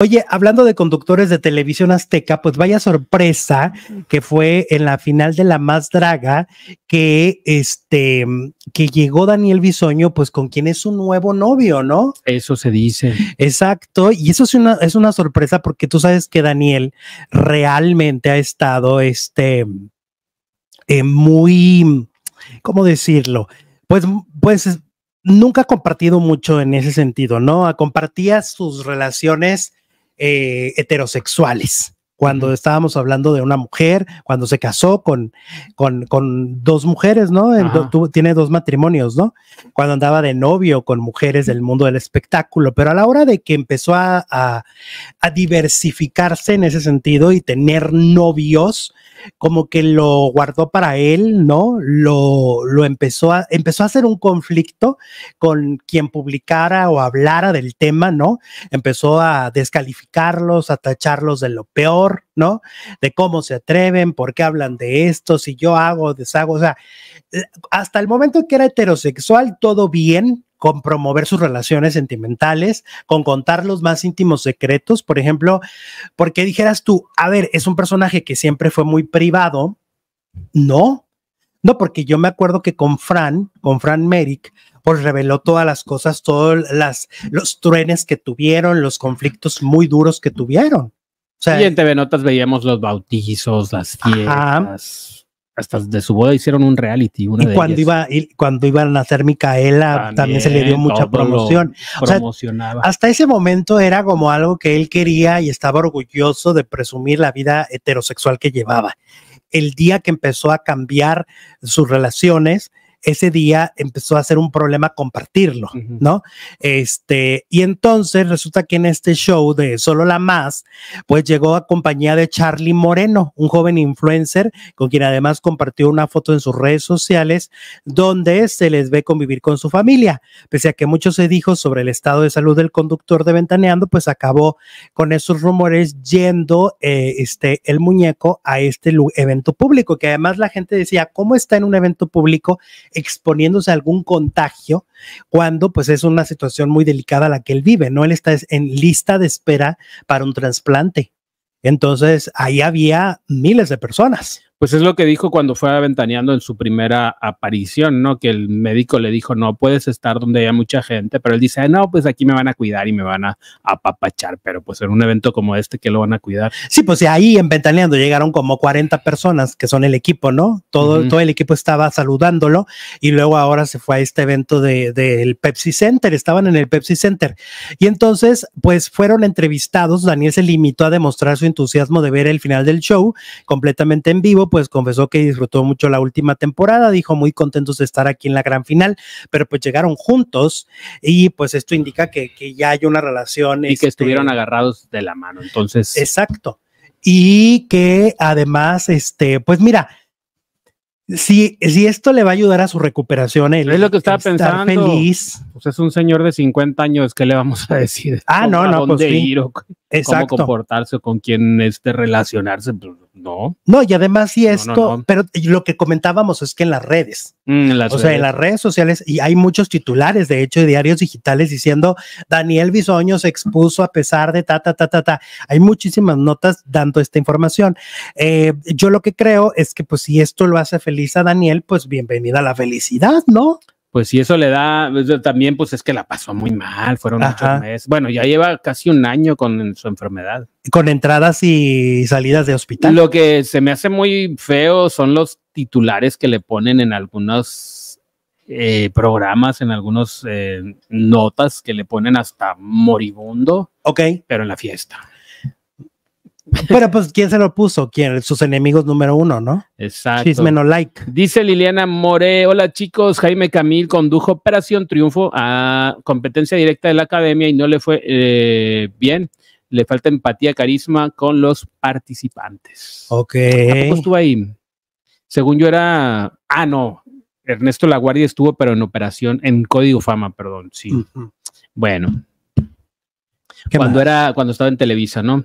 Oye, hablando de conductores de televisión azteca, pues vaya sorpresa que fue en la final de la más draga que este que llegó Daniel Bisoño, pues con quien es su nuevo novio, ¿no? Eso se dice. Exacto, y eso es una, es una sorpresa porque tú sabes que Daniel realmente ha estado este eh, muy, ¿cómo decirlo? Pues, pues nunca ha compartido mucho en ese sentido, ¿no? Compartía sus relaciones eh, heterosexuales cuando estábamos hablando de una mujer, cuando se casó con, con, dos mujeres, ¿no? tiene dos matrimonios, ¿no? Cuando andaba de novio con mujeres del mundo del espectáculo, pero a la hora de que empezó a, diversificarse en ese sentido y tener novios, como que lo guardó para él, ¿no? Lo, lo empezó a, empezó a hacer un conflicto con quien publicara o hablara del tema, ¿no? Empezó a descalificarlos, a tacharlos de lo peor ¿no? De cómo se atreven, por qué hablan de esto, si yo hago, deshago, o sea, eh, hasta el momento que era heterosexual, todo bien, con promover sus relaciones sentimentales, con contar los más íntimos secretos, por ejemplo, porque dijeras tú, a ver, es un personaje que siempre fue muy privado, no, no, porque yo me acuerdo que con Fran, con Fran Merrick, pues reveló todas las cosas, todos las, los truenes que tuvieron, los conflictos muy duros que tuvieron. Siguiente en TV Notas veíamos los bautizos, las fiestas. Hasta de su boda hicieron un reality. Una y cuando, Iba, y cuando iban a nacer Micaela, también, también se le dio mucha promoción. O sea, hasta ese momento era como algo que él quería y estaba orgulloso de presumir la vida heterosexual que llevaba. El día que empezó a cambiar sus relaciones, ese día empezó a ser un problema compartirlo, ¿no? Este, y entonces resulta que en este show de Solo la Más, pues llegó a compañía de Charlie Moreno, un joven influencer con quien además compartió una foto en sus redes sociales donde se les ve convivir con su familia. Pese a que mucho se dijo sobre el estado de salud del conductor de Ventaneando, pues acabó con esos rumores yendo eh, este, el muñeco a este evento público, que además la gente decía, ¿cómo está en un evento público exponiéndose a algún contagio cuando pues es una situación muy delicada la que él vive, ¿no? Él está en lista de espera para un trasplante. Entonces, ahí había miles de personas pues es lo que dijo cuando fue Ventaneando en su primera aparición, ¿no? Que el médico le dijo, no puedes estar donde haya mucha gente, pero él dice, ah, no, pues aquí me van a cuidar y me van a apapachar, pero pues en un evento como este, que lo van a cuidar? Sí, pues ahí en Ventaneando llegaron como 40 personas que son el equipo, ¿no? Todo, todo el equipo estaba saludándolo y luego ahora se fue a este evento del Pepsi Center, estaban en el Pepsi Center. Y entonces, pues fueron entrevistados, Daniel se limitó a demostrar su entusiasmo de ver el final del show completamente en vivo pues confesó que disfrutó mucho la última temporada, dijo muy contentos de estar aquí en la gran final, pero pues llegaron juntos y pues esto indica que, ya hay una relación. Y que este, estuvieron agarrados de la mano, entonces. Exacto. Y que además, este, pues mira, si, si esto le va a ayudar a su recuperación, él es lo que estaba pensando. feliz. Pues es un señor de 50 años, ¿qué le vamos a decir? Ah, no, no, pues, o cómo comportarse con quién este, relacionarse, pues, no. No, y además, si esto, pero lo que comentábamos es que en las redes, mm, o sea, en las redes sociales, y hay muchos titulares, de hecho, de diarios digitales diciendo Daniel Bisoño se expuso a pesar de ta, ta, ta, ta, Hay muchísimas notas dando esta información. Eh, yo lo que creo es que, pues, si esto lo hace feliz, Daniel, pues bienvenida a la felicidad, ¿no? Pues si eso le da, pues, también pues es que la pasó muy mal, fueron muchos meses. Bueno, ya lleva casi un año con su enfermedad. Con entradas y salidas de hospital. Lo que se me hace muy feo son los titulares que le ponen en algunos eh, programas, en algunas eh, notas que le ponen hasta moribundo. Ok. Pero en la fiesta. Pero pues, ¿quién se lo puso? ¿Quién? Sus enemigos número uno, ¿no? Exacto. Chisme like. Dice Liliana More, hola chicos, Jaime Camil condujo Operación Triunfo a competencia directa de la academia y no le fue eh, bien. Le falta empatía, carisma con los participantes. Ok. Ah, estuvo ahí? Según yo era, ah, no, Ernesto Laguardia estuvo, pero en operación, en Código Fama, perdón, sí. Bueno. Cuando era, cuando estaba en Televisa, ¿no?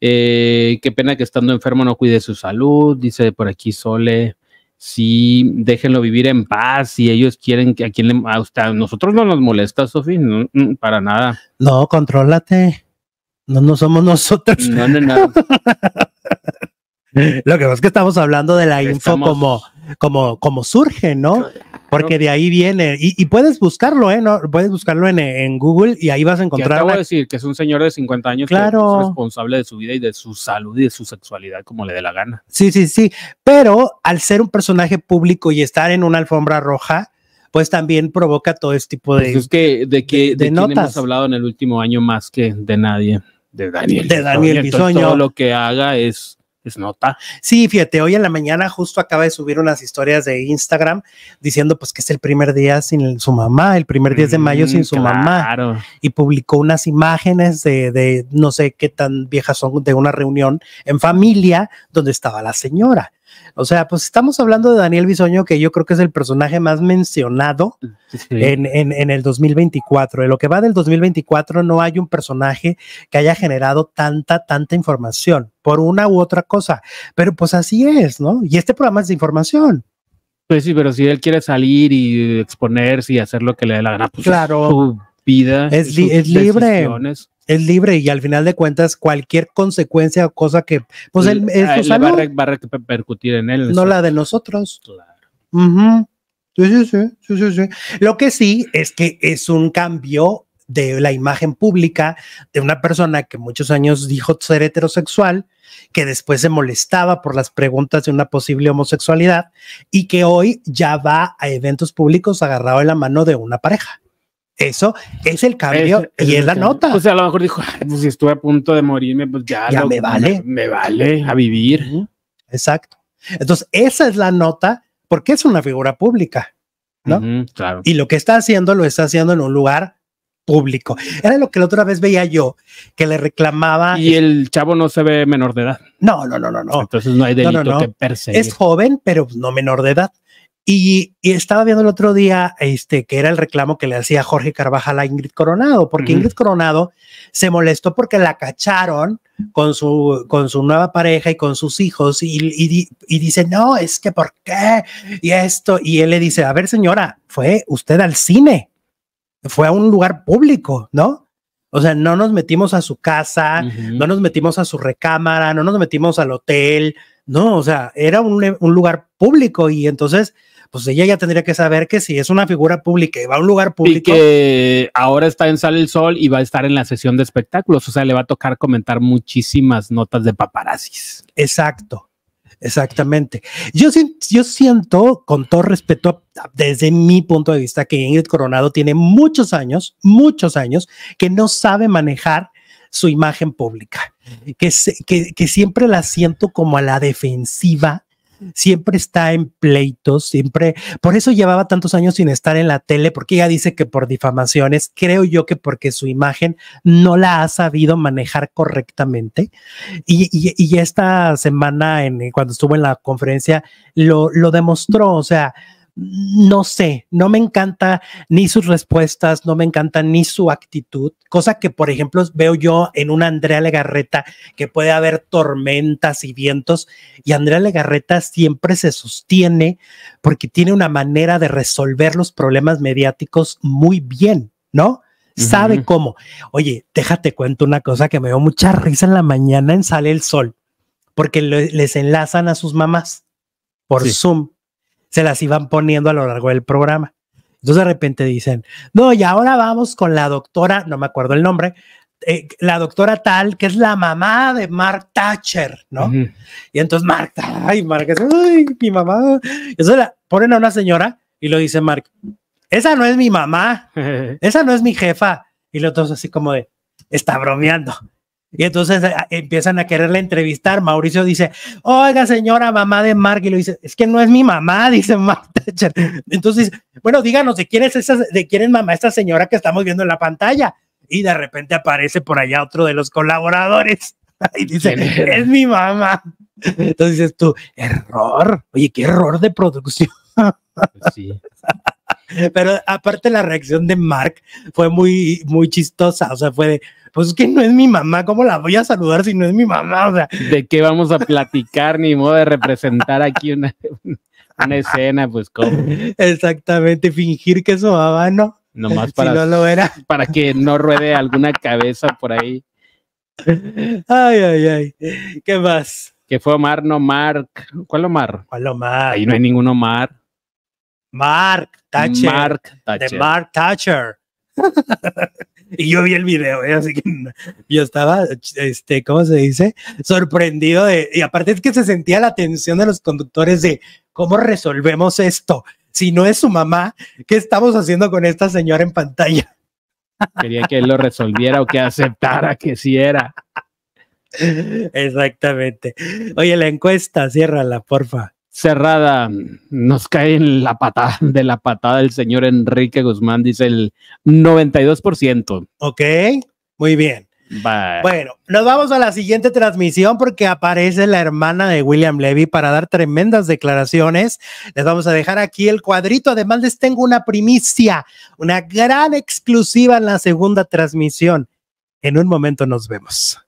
Eh, qué pena que estando enfermo no cuide su salud, dice por aquí Sole. Sí, déjenlo vivir en paz. Si ellos quieren que a quien le. A nosotros no nos molesta, Sofi, mm, para nada. No, contrólate. No, no somos nosotros. No, no, no. Lo que pasa es que estamos hablando de la info como, como, como surge, ¿no? Porque de ahí viene, y, puedes buscarlo, ¿eh? ¿No? Puedes buscarlo en, Google y ahí vas a encontrar. voy a decir que es un señor de 50 años claro. que es responsable de su vida y de su salud y de su sexualidad como le dé la gana. Sí, sí, sí. Pero al ser un personaje público y estar en una alfombra roja, pues también provoca todo este tipo de. Pues es que de que de, de, hemos hablado en el último año más que de nadie, de Daniel. De Daniel, Todo lo que haga es es nota. Sí, fíjate, hoy en la mañana justo acaba de subir unas historias de Instagram diciendo pues que es el primer día sin su mamá, el primer 10 de mayo sin mm, su mamá. Y publicó unas imágenes de, de, no sé qué tan viejas son de una reunión en familia donde estaba la señora. O sea, pues estamos hablando de Daniel Bisoño, que yo creo que es el personaje más mencionado en, en, en, el 2024. En lo que va del 2024 no hay un personaje que haya generado tanta, tanta información por una u otra cosa. Pero pues así es, ¿no? Y este programa es de información. Pues sí, pero si él quiere salir y exponerse y hacer lo que le dé la gana, pues claro. Es, libre. Es libre y al final de cuentas cualquier consecuencia o cosa que, pues va, a repercutir en él. No la de nosotros. sí, sí, sí, Lo que sí es que es un cambio de la imagen pública de una persona que muchos años dijo ser heterosexual, que después se molestaba por las preguntas de una posible homosexualidad y que hoy ya va a eventos públicos agarrado en la mano de una pareja. Eso es el cambio y es la nota. O pues, sea, a lo mejor dijo, ah, pues, si estuve a punto de morirme, pues ya, me vale. Me, vale a vivir. Exacto. Entonces, esa es la nota porque es una figura pública, ¿no? Y lo que está haciendo lo está haciendo en un lugar público. Era lo que la otra vez veía yo, que le reclamaba. Y el chavo no se ve menor de edad. No, no, no, no, no. Entonces no hay delito que perseguir. Es joven, pero no menor de edad. Y, estaba viendo el otro día este, que era el reclamo que le hacía Jorge Carvajal a Ingrid Coronado, porque Ingrid Coronado se molestó porque la cacharon con su, con su nueva pareja y con sus hijos y, dice, no, es que ¿por qué? Y esto, y él le dice, a ver señora, fue usted al cine, fue a un lugar público, ¿no? O sea, no nos metimos a su casa, no nos metimos a su recámara, no nos metimos al hotel, no, o sea, era un, un lugar público y entonces pues ella ya tendría que saber que si es una figura pública y va a un lugar público. Y que ahora está en Sale el Sol y va a estar en la sesión de espectáculos, o sea, le va a tocar comentar muchísimas notas de paparazzis. Exacto. Exactamente. Yo, siento, con todo respeto, desde mi punto de vista, que Ingrid Coronado tiene muchos años, muchos años, que no sabe manejar su imagen pública, que, que siempre la siento como a la defensiva siempre está en pleitos, siempre, por eso llevaba tantos años sin estar en la tele, porque ella dice que por difamaciones, creo yo que porque su imagen no la ha sabido manejar correctamente. Y, esta semana, en, cuando estuvo en la conferencia, lo demostró, o sea, no sé, no me encanta ni sus respuestas, no me encanta ni su actitud, cosa que, por ejemplo, veo yo en una Andrea Legarreta que puede haber tormentas y vientos y Andrea Legarreta siempre se sostiene porque tiene una manera de resolver los problemas mediáticos muy bien, ¿no? Sabe cómo. Oye, déjate cuento una cosa que me dio mucha risa en la mañana en Sale el Sol, porque les enlazan a sus mamás por Zoom se las iban poniendo a lo largo del programa. Entonces de repente dicen, no, y ahora vamos con la doctora, no me acuerdo el nombre, eh, la doctora tal, que es la mamá de Mark Thatcher, ¿no? Y entonces Mark, ay, Mark, ay, mi mamá. Entonces la ponen a una señora y lo dice Mark, esa no es mi mamá, esa no es mi jefa. Y los dos así como de, está bromeando. Y entonces eh, empiezan a quererle entrevistar. Mauricio dice, oiga señora, mamá de Mark. Y lo dice, es que no es mi mamá, dice Mark Entonces, bueno, díganos de quién es esa, de quién mamá esta señora que estamos viendo en la pantalla. Y de repente aparece por allá otro de los colaboradores y dice, es mi mamá. Entonces dices tú, error. Oye, qué error de producción. Pues sí. Pero aparte la reacción de Mark fue muy, muy chistosa, o sea, fue de, pues es que no es mi mamá, ¿cómo la voy a saludar si no es mi mamá? O sea, ¿de qué vamos a platicar? Ni modo de representar aquí una, escena, pues cómo. Exactamente, fingir que es su mamá, ¿no? Nomás para, si no lo era. para que no ruede alguna cabeza por ahí. Ay, ay, ay. ¿Qué más? Que fue Omar, no Mark. ¿Cuál Omar? ¿Cuál Omar? Ahí no hay ningún Omar. Mark Thatcher. De Mark Thatcher. y yo vi el video, ¿eh? así que yo estaba, este, ¿cómo se dice? Sorprendido de, y aparte es que se sentía la atención de los conductores de cómo resolvemos esto. Si no es su mamá, ¿qué estamos haciendo con esta señora en pantalla? Quería que él lo resolviera o que aceptara que sí era. Exactamente. Oye, la encuesta, ciérrala, porfa cerrada. Nos cae en la patada de la patada el señor Enrique Guzmán, dice el 92%. Ok, muy bien. Bueno, nos vamos a la siguiente transmisión porque aparece la hermana de William Levy para dar tremendas declaraciones. Les vamos a dejar aquí el cuadrito. Además, les tengo una primicia, una gran exclusiva en la segunda transmisión. En un momento nos vemos.